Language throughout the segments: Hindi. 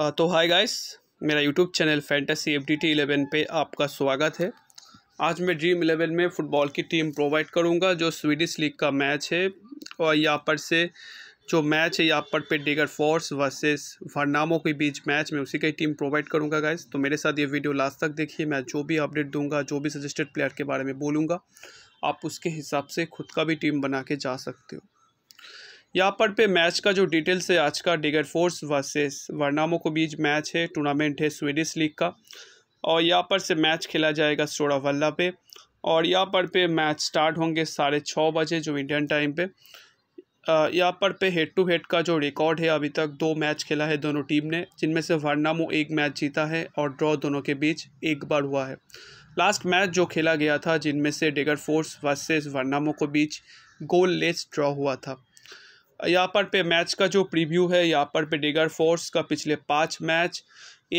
तो हाय गाइस मेरा YouTube channel fantasy F D T eleven पर आपका स्वागत है आज मैं ड्रीम इलेवन में फ़ुटबॉल की टीम प्रोवाइड करूंगा जो स्वीडिश लीग का मैच है और यहाँ पर से जो मैच है यहाँ पर पे डिगर फोर्स वर्सेस वरनामो के बीच मैच में उसी की टीम प्रोवाइड करूँगा गाइज तो मेरे साथ ये वीडियो लास्ट तक देखिए मैं जो भी अपडेट दूंगा जो भी सजेस्टेड प्लेयर के बारे में बोलूँगा आप उसके हिसाब से खुद का भी टीम बना के जा सकते हो यहाँ पर पे मैच का जो डिटेल्स है आज का डिगर फोर्स वर्सेस वर्नामो को बीच मैच है टूर्नामेंट है स्वीडिश लीग का और यहाँ पर से मैच खेला जाएगा सोड़ा वल्ला पे और यहाँ पर पे मैच स्टार्ट होंगे साढ़े छः बजे जो इंडियन टाइम पे यहाँ पर पे हेड टू हेड का जो रिकॉर्ड है अभी तक दो मैच खेला है दोनों टीम ने जिनमें से वर्नामो एक मैच जीता है और ड्रॉ दोनों के बीच एक बार हुआ है लास्ट मैच जो खेला गया था जिनमें से डिगर फोर्स वर्सेज वर्नामो को बीच गोल लेस ड्रॉ हुआ था यहाँ पर पे मैच का जो प्रीव्यू है यहाँ पर पे डिगर फोर्स का पिछले पाँच मैच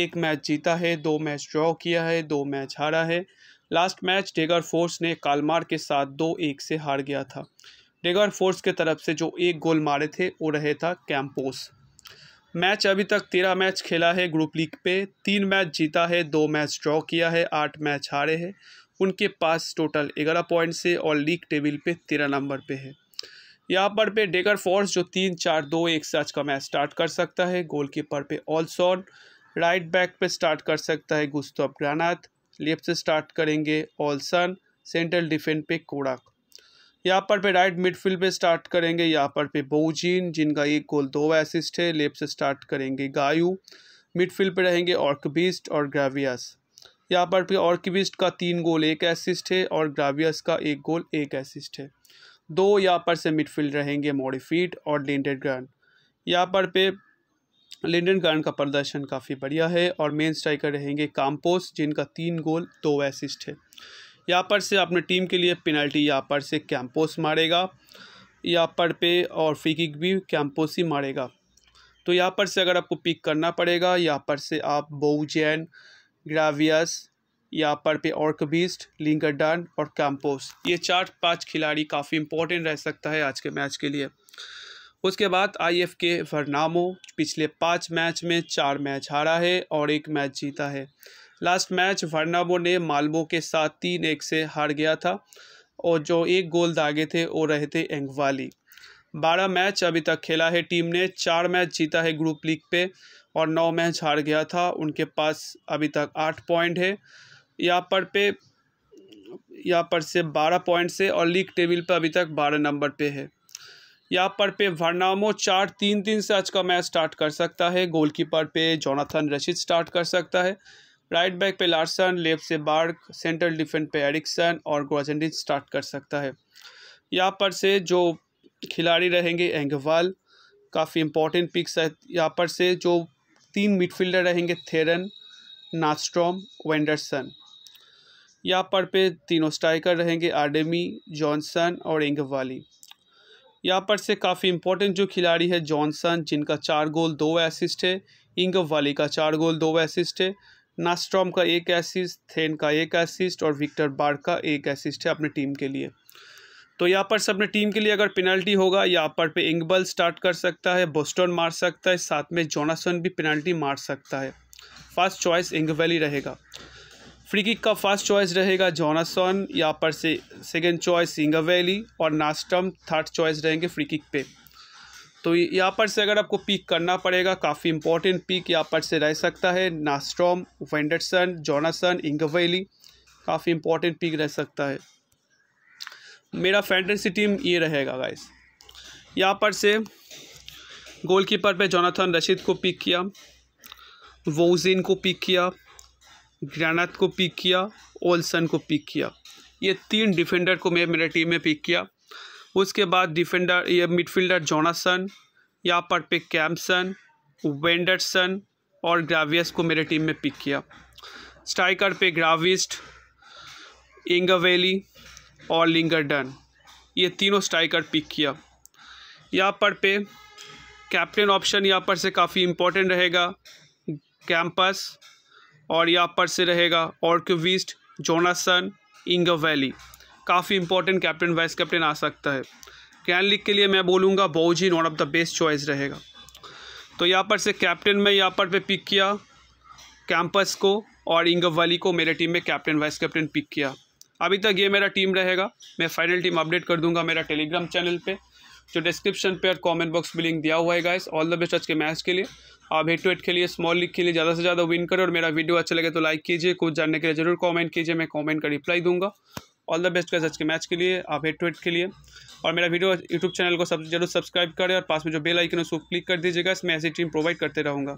एक मैच जीता है दो मैच ड्रॉ किया है दो मैच हारा है लास्ट मैच डेगर फोर्स ने कालमार के साथ दो एक से हार गया था डेगर फोर्स के तरफ से जो एक गोल मारे थे वो रहे था कैंपोस मैच अभी तक तेरह मैच खेला है ग्रुप लीग पे तीन मैच जीता है दो मैच ड्रॉ किया है आठ मैच हारे हैं उनके पास टोटल ग्यारह पॉइंट्स से और लीग टेबल पे तेरह नंबर पे है यहाँ पर पे डेगर फोर्स जो तीन चार दो एक से आज का मैच स्टार्ट कर सकता है गोलकीपर पे ऑल्सॉन राइट बैक पे स्टार्ट कर सकता है गुस्तव ग्रानाथ लेफ्ट से स्टार्ट करेंगे ऑल्सन सेंट्रल डिफेंस पे कोड़ाक यहाँ पर पे राइट मिडफील्ड पे स्टार्ट करेंगे यहाँ पर पे बोजिन जिनका एक गोल दो असिस्ट है लेफ्ट से स्टार्ट करेंगे गायू मिडफील्ड पे रहेंगे ऑर्कबिस्ट और ग्राविस यहाँ पर पे ऑर्कबिस्ट का तीन गोल एक असिस्ट है और ग्राविस का एक गोल एक असिस्ट है दो यहाँ पर से मिडफील्ड रहेंगे मॉडिफीड और लिंडेड ग्रांड यहाँ पर पे लिंडन ग्रांड का प्रदर्शन काफ़ी बढ़िया है और मेन स्ट्राइकर रहेंगे काम्पोस जिनका तीन गोल दो असिस्ट है यहाँ पर से अपने टीम के लिए पेनल्टी यहाँ पर से कैंपोस मारेगा यहाँ पर पे और फ्री भी कैंपोस ही मारेगा तो यहाँ पर से अगर आपको पिक करना पड़ेगा यहाँ पर से आप बोजैन ग्रावियस यहाँ पर पे लिंगर लिंगरडन और कैम्पोस ये चार पांच खिलाड़ी काफ़ी इंपॉर्टेंट रह सकता है आज के मैच के लिए उसके बाद आईएफ के वर्नामो पिछले पाँच मैच में चार मैच हारा है और एक मैच जीता है लास्ट मैच वर्नामो ने मालमो के साथ तीन एक से हार गया था और जो एक गोल दागे थे वो रहे थे एंगवाली बारह मैच अभी तक खेला है टीम ने चार मैच जीता है ग्रुप लीग पे और नौ मैच हार गया था उनके पास अभी तक आठ पॉइंट है यहाँ पर पे यहाँ पर से बारह पॉइंट से और लीग टेबल पर अभी तक बारह नंबर पे है यहाँ पर पे वर्नामो चार तीन तीन से आज का मैच स्टार्ट कर सकता है गोलकीपर पे जोनाथन रशीद स्टार्ट कर सकता है राइट बैक पे लार्सन लेफ्ट से बार्क सेंट्रल डिफेंस पे एरिक्सन और ग्वाजेंडिज स्टार्ट कर सकता है यहाँ पर से जो खिलाड़ी रहेंगे एंगवाल काफ़ी इम्पोर्टेंट पिक्स है यहाँ पर से जो तीन मिडफील्डर रहेंगे थेरन नास्ट्रॉम वेंडरसन यहाँ पर पे तीनों स्ट्राइकर रहेंगे आडेमी जॉनसन और वाली यहाँ पर से काफ़ी इंपॉर्टेंट जो खिलाड़ी है जॉनसन जिनका चार गोल दो एसिस्ट है इंग वाली का चार गोल दो एसिस्ट है नास्ट्रॉम का एक एसिस्ट थेन का एक एसिस्ट और विक्टर बार का एक एसिस्ट है अपने टीम के लिए तो यहाँ पर से अपने टीम के लिए अगर पेनल्टी होगा यहाँ पर पे इंगबल स्टार्ट कर सकता है बोस्टन मार सकता है साथ में जोनासन भी पेनल्टी मार सकता है फर्स्ट चॉइस इंग ही रहेगा फ्री किक का फर्स्ट चॉइस रहेगा जॉनासन यहाँ पर से सेकेंड चॉइस वैली और नास्टम थर्ड चॉइस रहेंगे फ्री किक पे तो यहाँ पर से अगर आपको पिक करना पड़ेगा काफ़ी इंपॉर्टेंट पिक यहाँ पर से रह सकता है नास्ट्रॉम वेंडरसन जॉनासन इंगवेली काफ़ी इंपॉर्टेंट पिक रह सकता है मेरा फैंटेसी टीम ये रहेगा गाइस यहाँ पर से गोलकीपर पे जोनाथन रशीद को पिक किया वोजिन को पिक किया ग्रैनाथ को पिक किया ओल्सन को पिक किया ये तीन डिफेंडर को मैं मेरे टीम में पिक किया उसके बाद डिफेंडर ये मिडफील्डर जोनासन यहाँ पर पे कैम्पसन वेंडरसन और ग्रावियस को मेरे टीम में पिक किया स्ट्राइकर पे ग्राविस्ट इंगवेली और लिंगरडन ये तीनों स्ट्राइकर पिक किया यहाँ पर पे कैप्टन ऑप्शन यहाँ पर से काफ़ी इम्पोर्टेंट रहेगा कैंपस और ये अपर से रहेगा ऑर्क्यूविस्ट जोनासन इंग वैली काफ़ी इंपॉर्टेंट कैप्टन वाइस कैप्टन आ सकता है कैन लीग के लिए मैं बोलूँगा बोजी one of the best choice रहेगा तो यहाँ पर से कैप्टन में यहाँ पर पे पिक किया कैंपस को और इंग वाली को मेरे टीम में कैप्टन वाइस कैप्टन पिक किया अभी तक ये मेरा टीम रहेगा मैं फाइनल टीम अपडेट कर दूंगा मेरा टेलीग्राम चैनल पे जो डिस्क्रिप्शन पे और कमेंट बॉक्स में लिंक दिया हुआ है गाइस ऑल द बेस्ट आज के मैच के लिए आप हेड टू हेड खेलिए स्मॉल लीग लिए ज़्यादा से ज़्यादा विन करें और मेरा वीडियो अच्छा लगे तो लाइक कीजिए कुछ जानने के लिए जरूर कॉमेंट कीजिए मैं कॉमेंट का रिप्लाई दूंगा ऑल द बेस्ट गाइस आज के मैच के लिए आप हेड टू हेड खेलिए और मेरा वीडियो यूट्यूब चैनल को सब जरूर सब्सक्राइब करें और पास में जो बेल आइकन है उसको क्लिक कर दीजिएगा इसमें ऐसी टीम प्रोवाइड करते रहूँगा